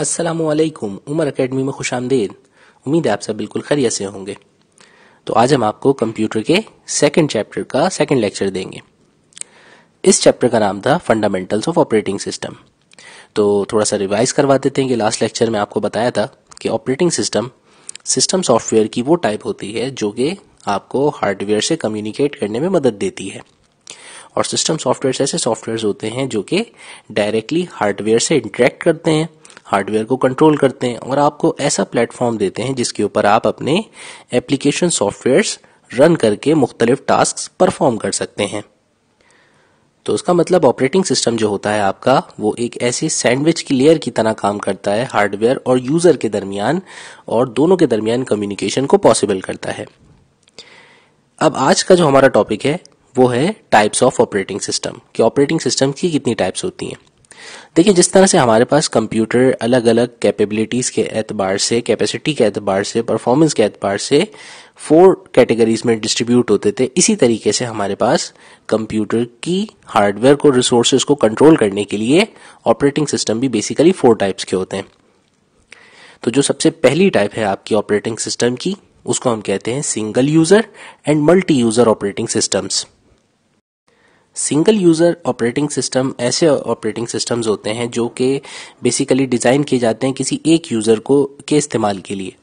असलकुम उमर अकेडमी में खुश आमदेद उम्मीद है आप सब बिल्कुल खरिया से होंगे तो आज हम आपको कंप्यूटर के सेकंड चैप्टर का सेकंड लेक्चर देंगे इस चैप्टर का नाम था फंडामेंटल्स ऑफ ऑपरेटिंग सिस्टम तो थोड़ा सा रिवाइज करवा देते हैं कि लास्ट लेक्चर में आपको बताया था कि ऑपरेटिंग सिस्टम सिस्टम सॉफ्टवेयर की वो टाइप होती है जो कि आपको हार्डवेयर से कम्युनिकेट करने में मदद देती है और सिस्टम सॉफ्टवेयर ऐसे सॉफ्टवेयर होते हैं जो कि डायरेक्टली हार्डवेयर से इंटरेक्ट करते हैं हार्डवेयर को कंट्रोल करते हैं और आपको ऐसा प्लेटफॉर्म देते हैं जिसके ऊपर आप अपने एप्लीकेशन सॉफ्टवेयर्स रन करके मुख्तलिफ टास्क परफॉर्म कर सकते हैं तो उसका मतलब ऑपरेटिंग सिस्टम जो होता है आपका वो एक ऐसे सैंडविच की लेयर की तरह काम करता है हार्डवेयर और यूज़र के दरमियान और दोनों के दरमियान कम्युनिकेशन को पॉसिबल करता है अब आज का जो हमारा टॉपिक है वो है टाइप्स ऑफ ऑपरेटिंग सिस्टम कि ऑपरेटिंग सिस्टम की कितनी टाइप्स होती हैं देखिए जिस तरह से हमारे पास कंप्यूटर अलग अलग कैपेबिलिटीज़ के एतबार से कैपेसिटी के एतबार से परफॉर्मेंस के एतबार से फोर कैटेगरीज में डिस्ट्रीब्यूट होते थे इसी तरीके से हमारे पास कंप्यूटर की हार्डवेयर को रिसोर्सेज को कंट्रोल करने के लिए ऑपरेटिंग सिस्टम भी बेसिकली फोर टाइप्स के होते हैं तो जो सबसे पहली टाइप है आपकी ऑपरेटिंग सिस्टम की उसको हम कहते हैं single user and multi user operating systems single user operating system ऐसे ऑपरेटिंग सिस्टम्स होते हैं जो कि बेसिकली डिज़ाइन किए जाते हैं किसी एक यूज़र को के इस्तेमाल के लिए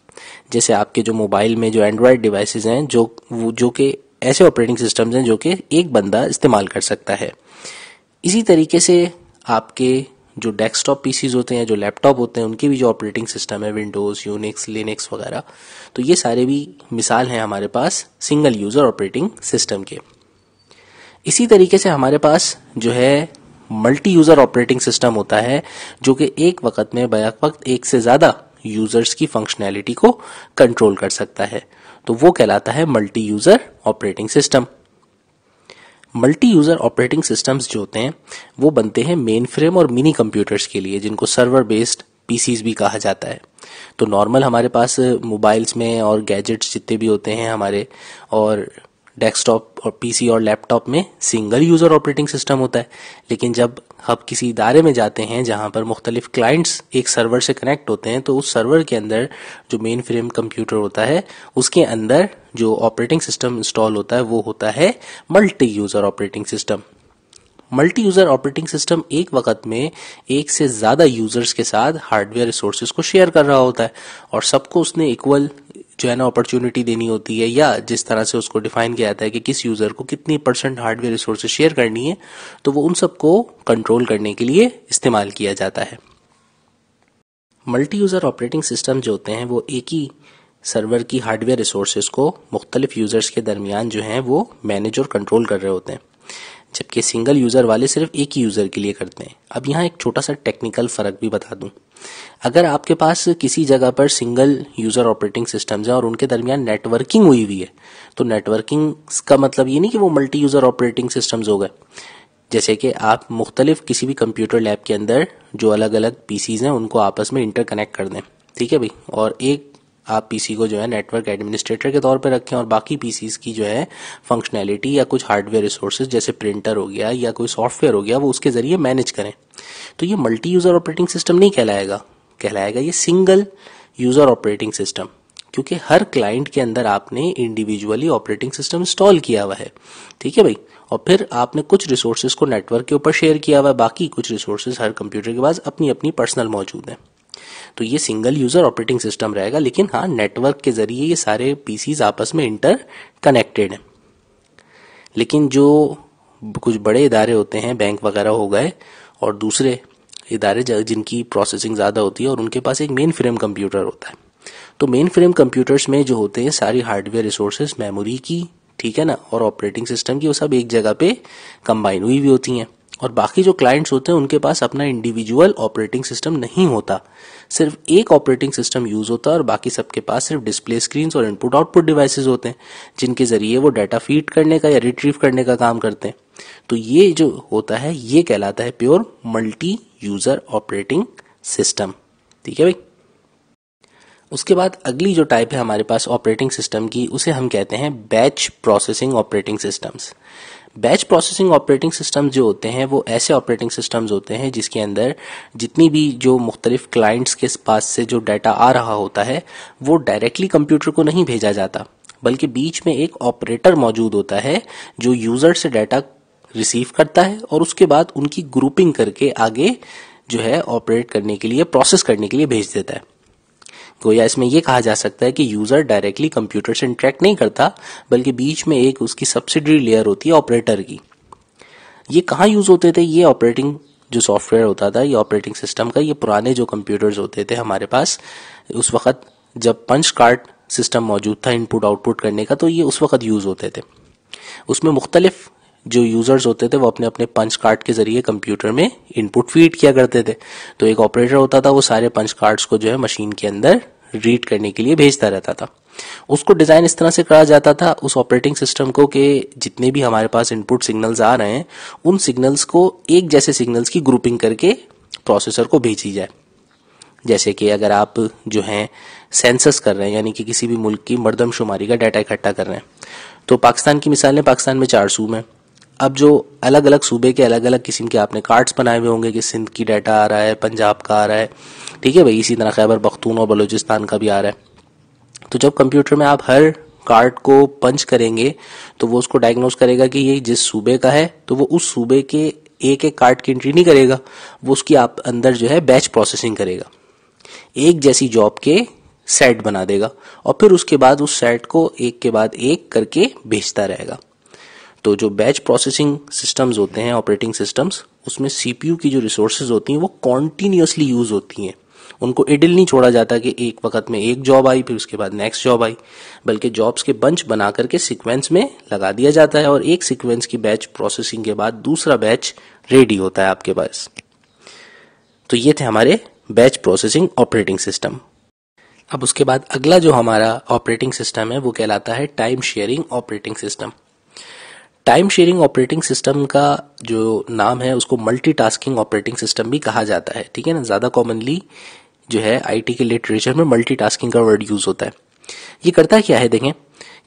जैसे आपके जो मोबाइल में जो एंड्रॉयड डिवाइस हैं जो वो जो कि ऐसे ऑपरेटिंग सिस्टम्स हैं जो कि एक बंदा इस्तेमाल कर सकता है इसी तरीके से आपके जो डेस्कटॉप पीसीज होते हैं जो लैपटॉप होते हैं उनके भी जो ऑपरेटिंग सिस्टम है विंडोज़ यूनिक्स लिनक्स वगैरह तो ये सारे भी मिसाल हैं हमारे पास सिंगल यूज़र ऑपरेटिंग सिस्टम के इसी तरीके से हमारे पास जो है मल्टी यूजर ऑपरेटिंग सिस्टम होता है जो कि एक वक्त में बैक वक्त एक से ज्यादा यूजर्स की फंक्शनैलिटी को कंट्रोल कर सकता है तो वो कहलाता है multi user operating system multi user operating systems जो होते हैं वो बनते हैं मेन फ्रेम और मिनी कंप्यूटर्स के लिए जिनको सर्वर बेस्ड पीसीज भी कहा जाता है तो नॉर्मल हमारे पास मोबाइल्स में और गैजेट्स जितने भी होते हैं हमारे और डेस्कटॉप और पीसी और लैपटॉप में सिंगल यूज़र ऑपरेटिंग सिस्टम होता है लेकिन जब हम किसी इदारे में जाते हैं जहाँ पर मुख्तलिफ क्लाइंट्स एक सर्वर से कनेक्ट होते हैं तो उस सर्वर के अंदर जो मेन फ्रेम कंप्यूटर होता है उसके अंदर जो ऑपरेटिंग सिस्टम इंस्टॉल होता है वो होता है multi user operating system multi user operating system एक वक्त में एक से ज्यादा यूजर्स के साथ हार्डवेयर रिसोर्सेज को शेयर कर रहा होता है और सबको उसने इक्वल जो है ना अपॉर्चुनिटी देनी होती है या जिस तरह से उसको डिफाइन किया जाता है कि किस यूजर को कितनी परसेंट हार्डवेयर रिसोर्सेज शेयर करनी है तो वो उन सबको कंट्रोल करने के लिए इस्तेमाल किया जाता है मल्टी यूजर ऑपरेटिंग सिस्टम जो होते हैं वो एक ही सर्वर की हार्डवेयर रिसोर्सेज को मुख्तलिफ यूजर्स के दरमियान जो हैं वो मैनेज और कंट्रोल कर रहे होते हैं जबकि सिंगल यूज़र वाले सिर्फ एक ही यूज़र के लिए करते हैं अब यहाँ एक छोटा सा टेक्निकल फ़र्क भी बता दूँ अगर आपके पास किसी जगह पर सिंगल यूज़र ऑपरेटिंग सिस्टम्स हैं और उनके दरमियान नेटवर्किंग हुई हुई है तो नेटवर्किंग का मतलब ये नहीं कि वो मल्टी यूज़र ऑपरेटिंग सिस्टम्स हो गए जैसे कि आप मुख्तलिफ किसी भी कंप्यूटर लैब के अंदर जो अलग अलग पीसीज हैं उनको आपस में इंटरकनेक्ट कर दें ठीक है भाई और एक आप पीसी को जो है नेटवर्क एडमिनिस्ट्रेटर के तौर पर रखें और बाकी पीसी की जो है फंक्शनैलिटी या कुछ हार्डवेयर रिसोर्सेज जैसे प्रिंटर हो गया या कोई सॉफ्टवेयर हो गया वो उसके जरिए मैनेज करें तो ये मल्टी यूज़र ऑपरेटिंग सिस्टम नहीं कहलाएगा कहलाएगा ये सिंगल यूज़र ऑपरेटिंग सिस्टम क्योंकि हर क्लाइंट के अंदर आपने इंडिविजुअली ऑपरेटिंग सिस्टम इंस्टॉल किया हुआ है ठीक है भाई और फिर आपने कुछ रिसोर्सेज को नेटवर्क के ऊपर शेयर किया हुआ है बाकी कुछ रिसोर्सेज हर कंप्यूटर के पास अपनी अपनी पर्सनल मौजूद हैं तो ये सिंगल यूजर ऑपरेटिंग सिस्टम रहेगा लेकिन हाँ नेटवर्क के जरिए ये सारे पीसीज आपस में इंटर कनेक्टेड हैं लेकिन जो कुछ बड़े इदारे होते हैं बैंक वगैरह हो गए और दूसरे इदारे जिनकी प्रोसेसिंग ज़्यादा होती है और उनके पास एक मेन फ्रेम कंप्यूटर होता है तो मेन फ्रेम कंप्यूटर्स में जो होते हैं सारी हार्डवेयर रिसोर्सेज मेमोरी की ठीक है ना और ऑपरेटिंग सिस्टम की वो सब एक जगह पे कंबाइन हुई भी होती हैं और बाकी जो क्लाइंट्स होते हैं उनके पास अपना इंडिविजुअल ऑपरेटिंग सिस्टम नहीं होता सिर्फ एक ऑपरेटिंग सिस्टम यूज होता है और बाकी सबके पास सिर्फ डिस्प्ले स्क्रीन और इनपुट आउटपुट डिवाइसेज होते हैं जिनके जरिए वो डाटा फीड करने का या रिट्रीव करने का काम करते हैं तो ये जो होता है ये कहलाता है pure multi user operating system ठीक है भाई उसके बाद अगली जो टाइप है हमारे पास ऑपरेटिंग सिस्टम की उसे हम कहते हैं batch processing operating systems batch processing operating system जो होते हैं वो ऐसे ऑपरेटिंग सिस्टम्स होते हैं जिसके अंदर जितनी भी जो मुख्तलिफ क्लाइंट्स के पास से जो डाटा आ रहा होता है वो डायरेक्टली कंप्यूटर को नहीं भेजा जाता बल्कि बीच में एक ऑपरेटर मौजूद होता है जो यूजर से डाटा रिसीव करता है और उसके बाद उनकी ग्रुपिंग करके आगे जो है ऑपरेट करने के लिए प्रोसेस करने के लिए भेज देता है गोया तो या इसमें यह कहा जा सकता है कि यूजर डायरेक्टली कंप्यूटर से इंटरेक्ट नहीं करता बल्कि बीच में एक उसकी सब्सिडरी लेयर होती है ऑपरेटर की ये कहाँ यूज होते थे ये ऑपरेटिंग जो सॉफ्टवेयर होता था ये ऑपरेटिंग सिस्टम का ये पुराने जो कंप्यूटर्स होते थे हमारे पास उस वक्त जब पंच कार्ड सिस्टम मौजूद था इनपुट आउटपुट करने का तो ये उस वक्त यूज होते थे उसमें मुख्तलिफ जो यूजर्स होते थे वो अपने अपने पंच कार्ड के जरिए कंप्यूटर में इनपुट फीड किया करते थे तो एक ऑपरेटर होता था वो सारे पंच कार्ड्स को जो है मशीन के अंदर रीड करने के लिए भेजता रहता था उसको डिज़ाइन इस तरह से करा जाता था उस ऑपरेटिंग सिस्टम को कि जितने भी हमारे पास इनपुट सिग्नल्स आ रहे हैं उन सिग्नल्स को एक जैसे सिग्नल्स की ग्रुपिंग करके प्रोसेसर को भेजी जाए जैसे कि अगर आप जो हैं सेंसस कर रहे हैं यानी कि किसी भी मुल्क की मरदमशुमारी का डाटा इकट्ठा कर रहे हैं तो पाकिस्तान की मिसाल है पाकिस्तान में चार सूम है अब जो अलग अलग सूबे के अलग अलग किस्म के आपने कार्ड्स बनाए हुए होंगे कि सिंध की डाटा आ रहा है पंजाब का आ रहा है ठीक है भाई इसी तरह खैबर पख्तून और बलूचिस्तान का भी आ रहा है तो जब कंप्यूटर में आप हर कार्ड को पंच करेंगे तो वो उसको डायग्नोज करेगा कि ये जिस सूबे का है तो वो उस सूबे के एक एक कार्ड की एंट्री नहीं करेगा वो उसकी आप अंदर जो है बैच प्रोसेसिंग करेगा एक जैसी जॉब के सेट बना देगा और फिर उसके बाद उस सेट को एक के बाद एक करके भेजता रहेगा तो जो बैच प्रोसेसिंग सिस्टम्स होते हैं ऑपरेटिंग सिस्टम्स उसमें सीपीयू की जो रिसोर्सेज होती हैं वो कॉन्टीन्यूसली यूज होती हैं उनको इडिल नहीं छोड़ा जाता कि एक वक्त में एक जॉब आई फिर उसके बाद नेक्स्ट जॉब आई बल्कि जॉब्स के बंच बना करके सीक्वेंस में लगा दिया जाता है और एक सीक्वेंस की बैच प्रोसेसिंग के बाद दूसरा बैच रेडी होता है आपके पास तो ये थे हमारे बैच प्रोसेसिंग ऑपरेटिंग सिस्टम अब उसके बाद अगला जो हमारा ऑपरेटिंग सिस्टम है वो कहलाता है time sharing operating system time sharing operating system का जो नाम है उसको मल्टीटास्किंग ऑपरेटिंग सिस्टम भी कहा जाता है ठीक है ना ज़्यादा कॉमनली जो है आईटी के लिटरेचर में मल्टीटास्किंग का वर्ड यूज़ होता है ये करता क्या है देखें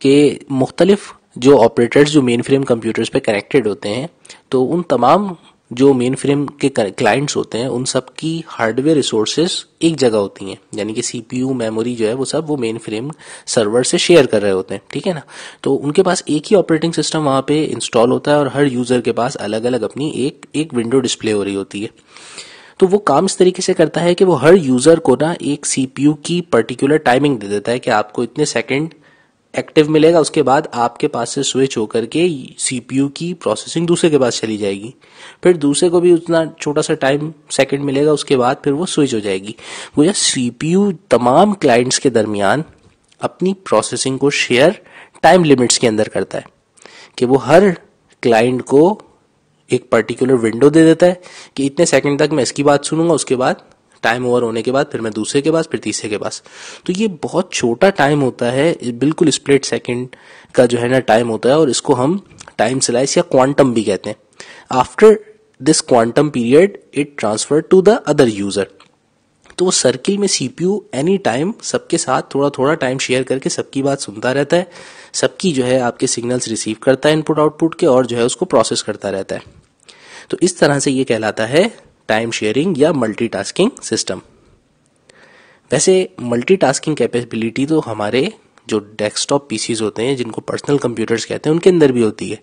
कि मुख्तलिफ जो ऑपरेटर्स जो मेन फ्रेम कंप्यूटर्स पे कनेक्टेड होते हैं तो उन तमाम जो मेन फ्रेम के क्लाइंट्स होते हैं उन सब की हार्डवेयर रिसोर्सेज एक जगह होती हैं यानी कि सीपीयू मेमोरी जो है वो सब वो मेन फ्रेम सर्वर से शेयर कर रहे होते हैं ठीक है ना तो उनके पास एक ही ऑपरेटिंग सिस्टम वहाँ पे इंस्टॉल होता है और हर यूज़र के पास अलग अलग अपनी एक एक विंडो डिस्प्ले हो रही होती है तो वो काम इस तरीके से करता है कि वो हर यूज़र को ना एक सीपीयू की पर्टिकुलर टाइमिंग दे देता है कि आपको इतने सेकंड एक्टिव मिलेगा उसके बाद आपके पास से स्विच होकर के सीपीयू की प्रोसेसिंग दूसरे के पास चली जाएगी फिर दूसरे को भी उतना छोटा सा टाइम सेकंड मिलेगा उसके बाद फिर वो स्विच हो जाएगी वो या सीपीयू तमाम क्लाइंट्स के दरमियान अपनी प्रोसेसिंग को शेयर टाइम लिमिट्स के अंदर करता है कि वो हर क्लाइंट को एक पर्टिकुलर विंडो दे देता है कि इतने सेकंड तक मैं इसकी बात सुनूंगा उसके बाद टाइम ओवर होने के बाद फिर मैं दूसरे के पास फिर तीसरे के पास तो ये बहुत छोटा टाइम होता है बिल्कुल स्प्लिट सेकेंड का जो है ना टाइम होता है और इसको हम टाइम स्लाइस या क्वांटम भी कहते हैं after this quantum period it transfer to the other user तो वो सर्किल में सीपीयू एनी टाइम सबके साथ थोड़ा थोड़ा टाइम शेयर करके सबकी बात सुनता रहता है सबकी जो है आपके सिग्नल्स रिसीव करता है इनपुट आउटपुट के और जो है उसको प्रोसेस करता रहता है तो इस तरह से ये कहलाता है टाइम शेयरिंग या मल्टीटास्किंग सिस्टम वैसे मल्टीटास्किंग कैपेबिलिटी तो हमारे जो डेस्कटॉप पीसीज होते हैं जिनको पर्सनल कंप्यूटर्स कहते हैं उनके अंदर भी होती है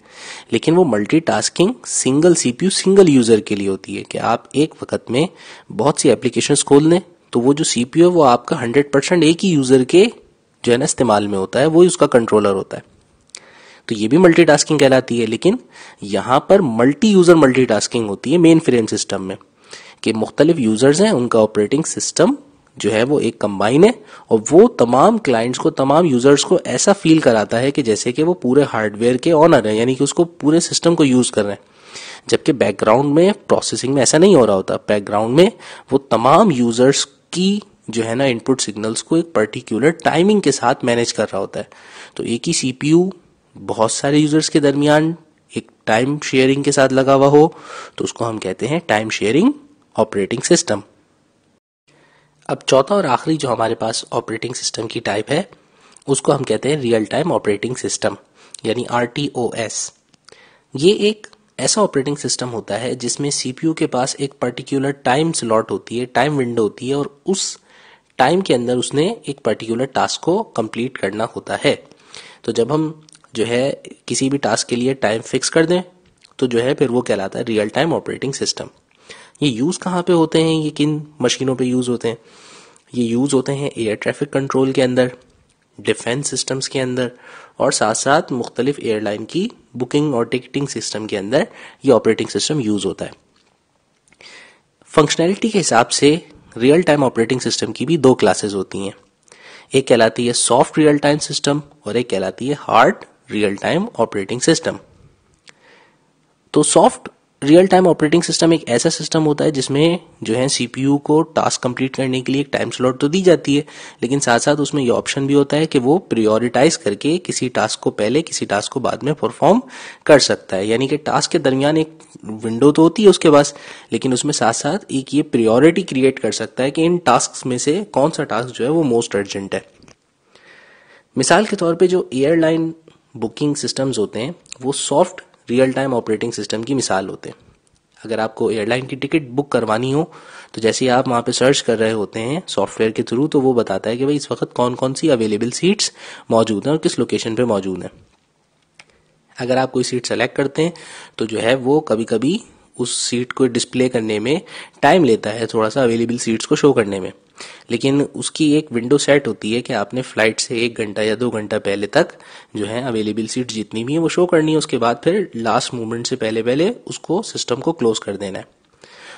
लेकिन वो multitasking single CPU single user के लिए होती है कि आप एक वक्त में बहुत सी एप्लीकेशंस खोल लें तो वो जो सीपीयू है वो आपका हंड्रेड परसेंट एक ही यूजर के जो है ना इस्तेमाल में होता है वो उसका कंट्रोलर होता है तो ये भी मल्टीटास्किंग कहलाती है लेकिन यहाँ पर मल्टी यूजर मल्टीटास्किंग होती है मेन फ्रेम सिस्टम में कि मुख्तलिफ यूज़र्स हैं उनका ऑपरेटिंग सिस्टम जो है वो एक कंबाइन है और वो तमाम क्लाइंट्स को तमाम यूज़र्स को ऐसा फील कराता है कि जैसे कि वो पूरे हार्डवेयर के ऑनर हैं यानी कि उसको पूरे सिस्टम को यूज़ कर रहे हैं जबकि बैकग्राउंड में प्रोसेसिंग में ऐसा नहीं हो रहा होता बैकग्राउंड में वो तमाम यूज़र्स की जो है ना इनपुट सिग्नल्स को एक पर्टिकुलर टाइमिंग के साथ मैनेज कर रहा होता है तो एक ही सी बहुत सारे यूज़र्स के दरमियान एक टाइम शेयरिंग के साथ लगा हुआ हो तो उसको हम कहते हैं टाइम शेयरिंग ऑपरेटिंग सिस्टम अब चौथा और आखिरी जो हमारे पास ऑपरेटिंग सिस्टम की टाइप है उसको हम कहते हैं रियल टाइम ऑपरेटिंग सिस्टम यानी आर ये एक ऐसा ऑपरेटिंग सिस्टम होता है जिसमें सीपीयू के पास एक पर्टिकुलर टाइम स्लॉट होती है टाइम विंडो होती है और उस टाइम के अंदर उसने एक पर्टिकुलर टास्क को कंप्लीट करना होता है तो जब हम जो है किसी भी टास्क के लिए टाइम फिक्स कर दें तो जो है फिर वो कहलाता है रियल टाइम ऑपरेटिंग सिस्टम ये यूज़ कहाँ पे होते हैं ये किन मशीनों पे यूज़ होते हैं ये यूज़ होते हैं एयर ट्रैफिक कंट्रोल के अंदर डिफेंस सिस्टम्स के अंदर और साथ साथ मुख्तलिफ एयरलाइन की बुकिंग और टिकटिंग सिस्टम के अंदर ये ऑपरेटिंग सिस्टम यूज़ होता है फंक्शनैलिटी के हिसाब से रियल टाइम ऑपरेटिंग सिस्टम की भी दो क्लासेस होती हैं एक कहलाती है सॉफ्ट रियल टाइम सिस्टम और एक कहलाती है hard real time operating system तो soft real time operating system एक ऐसा सिस्टम होता है जिसमें जो है सीपीयू को टास्क कंप्लीट करने के लिए एक टाइम स्लॉट तो दी जाती है लेकिन साथ साथ उसमें ये ऑप्शन भी होता है कि वो प्रियोरिटाइज करके किसी टास्क को पहले किसी टास्क को बाद में परफॉर्म कर सकता है यानी कि टास्क के दरमियान एक विंडो तो होती है उसके पास लेकिन उसमें साथ साथ एक ये प्रियोरिटी क्रिएट कर सकता है कि इन टास्क में से कौन सा टास्क जो है वो मोस्ट अर्जेंट है मिसाल के तौर पे जो एयरलाइन बुकिंग सिस्टम्स होते हैं वो soft real time operating system की मिसाल होते हैं अगर आपको एयरलाइन की टिकट बुक करवानी हो तो जैसे ही आप वहाँ पे सर्च कर रहे होते हैं सॉफ्टवेयर के थ्रू तो वो बताता है कि भाई इस वक्त कौन कौन सी अवेलेबल सीट्स मौजूद हैं और किस लोकेशन पे मौजूद हैं अगर आप कोई सीट सेलेक्ट करते हैं तो जो है वो कभी कभी उस सीट को डिस्प्ले करने में टाइम लेता है थोड़ा सा अवेलेबल सीट्स को शो करने में लेकिन उसकी एक विंडो सेट होती है कि आपने फ्लाइट से एक घंटा या दो घंटा पहले तक जो है अवेलेबल सीट जितनी भी है वो शो करनी है उसके बाद फिर लास्ट मोमेंट से पहले पहले उसको सिस्टम को क्लोज कर देना है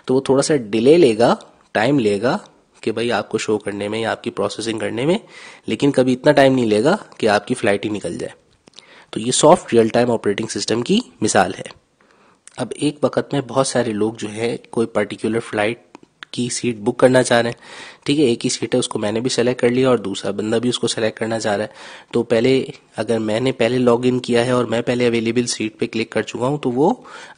तो वो थोड़ा सा डिले लेगा टाइम लेगा कि भाई आपको शो करने में या आपकी प्रोसेसिंग करने में लेकिन कभी इतना टाइम नहीं लेगा कि आपकी फ्लाइट ही निकल जाए तो ये soft real time operating system की मिसाल है अब एक वक्त में बहुत सारे लोग जो है कोई पर्टिकुलर फ्लाइट की सीट बुक करना चाह रहे हैं ठीक है एक ही सीट है उसको मैंने भी सेलेक्ट कर लिया और दूसरा बंदा भी उसको सेलेक्ट करना चाह रहा है तो पहले अगर मैंने पहले लॉग इन किया है और मैं पहले अवेलेबल सीट पे क्लिक कर चुका हूं तो वो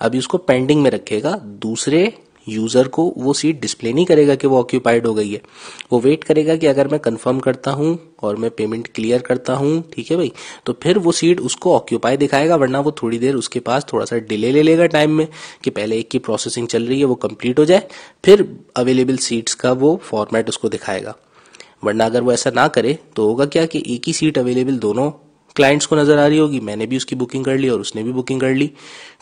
अभी उसको पेंडिंग में रखेगा दूसरे यूज़र को वो सीट डिस्प्ले नहीं करेगा कि वो ऑक्यूपाइड हो गई है वो वेट करेगा कि अगर मैं कंफर्म करता हूँ और मैं पेमेंट क्लियर करता हूँ ठीक है भाई तो फिर वो सीट उसको ऑक्यूपाई दिखाएगा वरना वो थोड़ी देर उसके पास थोड़ा सा डिले ले लेगा टाइम में कि पहले एक की प्रोसेसिंग चल रही है वो कंप्लीट हो जाए फिर अवेलेबल सीट्स का वो फॉर्मेट उसको दिखाएगा वरना अगर वो ऐसा ना करे तो होगा क्या कि एक ही सीट अवेलेबल दोनों क्लाइंट्स को नजर आ रही होगी मैंने भी उसकी बुकिंग कर ली और उसने भी बुकिंग कर ली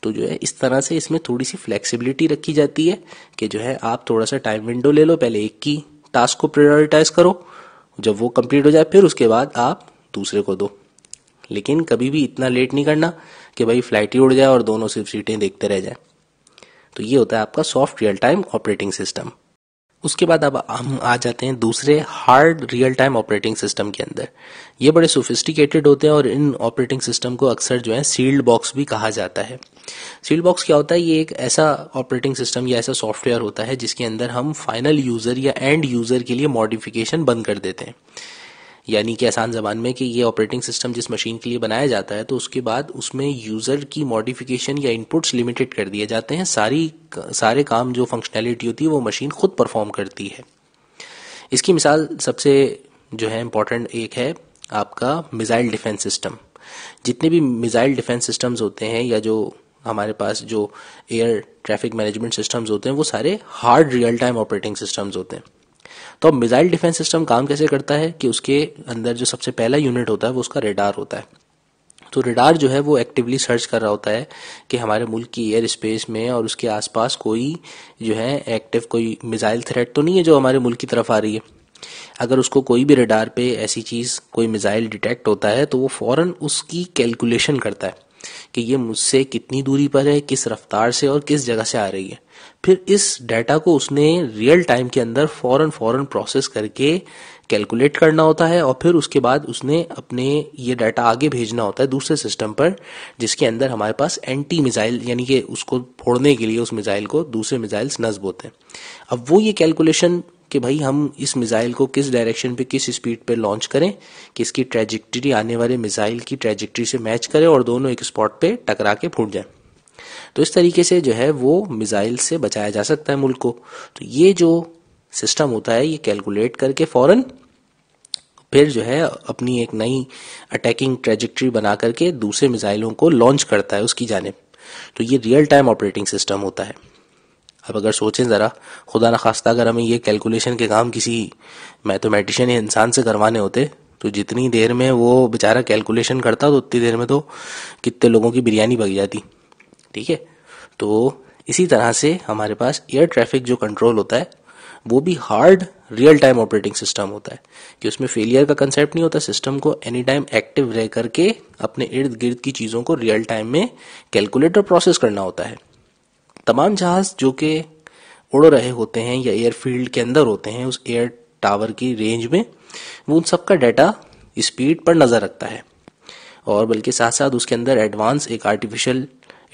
तो जो है इस तरह से इसमें थोड़ी सी फ्लेक्सिबिलिटी रखी जाती है कि जो है आप थोड़ा सा टाइम विंडो ले लो पहले एक की टास्क को प्रायोरिटाइज करो जब वो कंप्लीट हो जाए फिर उसके बाद आप दूसरे को दो लेकिन कभी भी इतना लेट नहीं करना कि भाई फ्लाइट ही उड़ जाए और दोनों सिर्फ सीटें देखते रह जाए तो ये होता है आपका soft real time operating system उसके बाद अब हम आ जाते हैं दूसरे hard real time operating system के अंदर ये बड़े सोफिस्टिकेटेड होते हैं और इन ऑपरेटिंग सिस्टम को अक्सर जो है सील्ड बॉक्स भी कहा जाता है सील्ड बॉक्स क्या होता है ये एक ऐसा ऑपरेटिंग सिस्टम या ऐसा सॉफ्टवेयर होता है जिसके अंदर हम फाइनल यूजर या एंड यूजर के लिए मॉडिफिकेशन बंद कर देते हैं यानी कि आसान जबान में कि ये ऑपरेटिंग सिस्टम जिस मशीन के लिए बनाया जाता है तो उसके बाद उसमें यूज़र की मॉडिफिकेशन या इनपुट्स लिमिटेड कर दिए जाते हैं सारी सारे काम जो फंक्शनैलिटी होती है वो मशीन खुद परफॉर्म करती है इसकी मिसाल सबसे जो है इम्पोर्टेंट एक है आपका मिज़ाइल डिफेंस सिस्टम जितने भी मिज़ाइल डिफेंस सिस्टम्स होते हैं या जो हमारे पास जो एयर ट्रैफिक मैनेजमेंट सिस्टम्स होते हैं वो सारे hard real time operating systems होते हैं तो अब मिसाइल डिफेंस सिस्टम काम कैसे करता है कि उसके अंदर जो सबसे पहला यूनिट होता है वो उसका रेडार होता है तो रेडार जो है वो एक्टिवली सर्च कर रहा होता है कि हमारे मुल्क की एयर स्पेस में और उसके आसपास कोई जो है एक्टिव कोई मिसाइल थ्रेट तो नहीं है जो हमारे मुल्क की तरफ आ रही है अगर उसको कोई भी रेडार पे ऐसी चीज़ कोई मिसाइल डिटेक्ट होता है तो वो फ़ौरन उसकी कैलकुलेशन करता है कि ये मुझसे कितनी दूरी पर है किस रफ्तार से और किस जगह से आ रही है फिर इस डाटा को उसने रियल टाइम के अंदर फौरन फौरन प्रोसेस करके कैलकुलेट करना होता है और फिर उसके बाद उसने अपने ये डाटा आगे भेजना होता है दूसरे सिस्टम पर जिसके अंदर हमारे पास एंटी मिसाइल यानी कि उसको फोड़ने के लिए उस मिसाइल को दूसरे मिसाइल्स नस्ब होते हैं अब वो ये कैलकुलेशन कि भाई हम इस मिज़ाइल को किस डायरेक्शन पे किस स्पीड पे लॉन्च करें कि इसकी ट्रेजिक्ट्री आने वाले मिज़ाइल की ट्रेजिक्ट्री से मैच करें और दोनों एक स्पॉट पे टकरा के फूट जाए तो इस तरीके से जो है वो मिज़ाइल से बचाया जा सकता है मुल्क को तो ये जो सिस्टम होता है ये कैलकुलेट करके फ़ौरन फिर जो है अपनी एक नई अटैकिंग ट्रेजिक्ट्री बना करके दूसरे मिज़ाइलों को लॉन्च करता है उसकी जानब तो ये रियल टाइम ऑपरेटिंग सिस्टम होता है अब अगर सोचें ज़रा खुदा न खास्ता अगर हमें ये कैलकुलेशन के काम किसी मैथमेटिशियन या इंसान से करवाने होते तो जितनी देर में वो बेचारा कैलकुलेशन करता तो उतनी देर में तो कितने लोगों की बिरयानी बग जाती ठीक है तो इसी तरह से हमारे पास एयर ट्रैफिक जो कंट्रोल होता है वो भी hard real time operating system होता है कि उसमें फेलियर का कंसेप्ट नहीं होता सिस्टम को एनी टाइम एक्टिव रह करके अपने इर्द गिर्द की चीज़ों को रियल टाइम में कैलकुलेट और प्रोसेस करना होता है तमाम जहाज जो कि उड़ रहे होते हैं या एयरफील्ड के अंदर होते हैं उस एयर टावर की रेंज में वो उन सबका डाटा स्पीड पर नज़र रखता है और बल्कि साथ साथ उसके अंदर एडवांस एक आर्टिफिशियल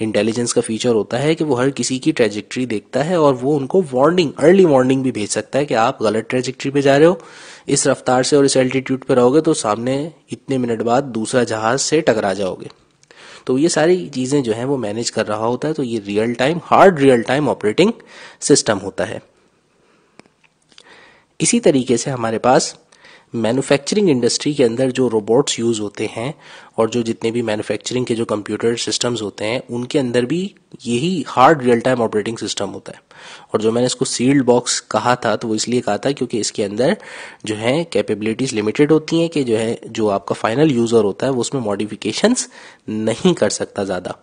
इंटेलिजेंस का फीचर होता है कि वो हर किसी की ट्रेजेक्ट्री देखता है और वो उनको वार्निंग अर्ली वार्निंग भी भेज सकता है कि आप गलत ट्रेजेक्ट्री पे जा रहे हो इस रफ्तार से और इस एल्टीट्यूड पे रहोगे तो सामने इतने मिनट बाद दूसरा जहाज से टकरा जाओगे तो ये सारी चीज़ें जो हैं वो मैनेज कर रहा होता है तो ये real time hard real time operating system होता है इसी तरीके से हमारे पास मैन्युफैक्चरिंग इंडस्ट्री के अंदर जो रोबोट्स यूज़ होते हैं और जो जितने भी मैन्युफैक्चरिंग के जो कंप्यूटर सिस्टम्स होते हैं उनके अंदर भी यही hard real time operating system होता है और जो मैंने इसको सील्ड बॉक्स कहा था तो वो इसलिए कहा था क्योंकि इसके अंदर जो है कैपेबिलिटीज़ लिमिटेड होती हैं कि जो है जो आपका फाइनल यूज़र होता है वो उसमें मॉडिफिकेशंस नहीं कर सकता ज़्यादा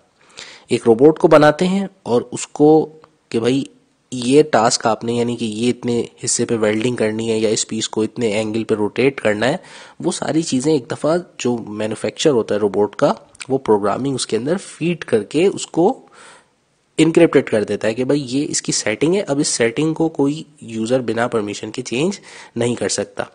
एक रोबोट को बनाते हैं और उसको कि भाई ये टास्क आपने यानी कि ये इतने हिस्से पे वेल्डिंग करनी है या इस पीस को इतने एंगल पे रोटेट करना है वो सारी चीज़ें एक दफ़ा जो मैन्युफैक्चर होता है रोबोट का वो प्रोग्रामिंग उसके अंदर फीड करके उसको इनक्रिप्टेड कर देता है कि भाई ये इसकी सेटिंग है अब इस सेटिंग को कोई यूज़र बिना परमिशन के चेंज नहीं कर सकता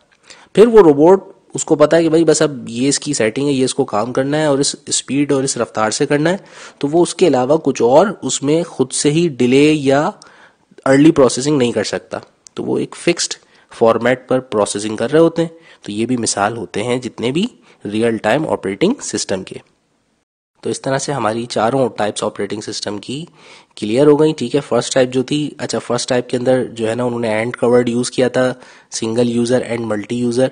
फिर वो रोबोट उसको पता है कि भाई बस अब ये इसकी सेटिंग है ये इसको काम करना है और इस स्पीड और इस रफ्तार से करना है तो वो उसके अलावा कुछ और उसमें खुद से ही डिले या अर्ली प्रोसेसिंग नहीं कर सकता तो वो एक फिक्स्ड फॉर्मेट पर प्रोसेसिंग कर रहे होते हैं तो ये भी मिसाल होते हैं जितने भी रियल टाइम ऑपरेटिंग सिस्टम के तो इस तरह से हमारी चारों टाइप्स ऑपरेटिंग सिस्टम की क्लियर हो गई ठीक है फर्स्ट टाइप जो थी अच्छा फर्स्ट टाइप के अंदर जो है ना उन्होंने एंड कवर्ड यूज़ किया था single user and multi user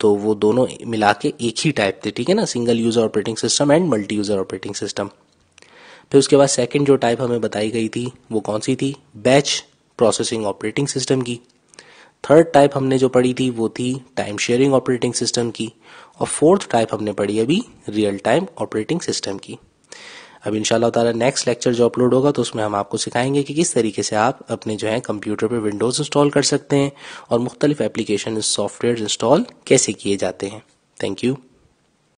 तो वो दोनों मिला के एक ही टाइप थे ठीक है ना single user operating system and multi user operating system फिर उसके बाद सेकेंड जो टाइप हमें बताई गई थी वो कौन सी थी बैच प्रोसेसिंग ऑपरेटिंग सिस्टम की थर्ड टाइप हमने जो पढ़ी थी वो थी टाइम शेयरिंग ऑपरेटिंग सिस्टम की और फोर्थ टाइप हमने पढ़ी अभी रियल टाइम ऑपरेटिंग सिस्टम की अब इनशाला तारा नेक्स्ट लेक्चर जो अपलोड होगा तो उसमें हम आपको सिखाएंगे कि किस तरीके से आप अपने जो है कंप्यूटर पे विंडोज़ इंस्टॉल कर सकते हैं और मुख्तलिफ एप्लीकेशन सॉफ्टवेयर इंस्टॉल कैसे किए जाते हैं थैंक यू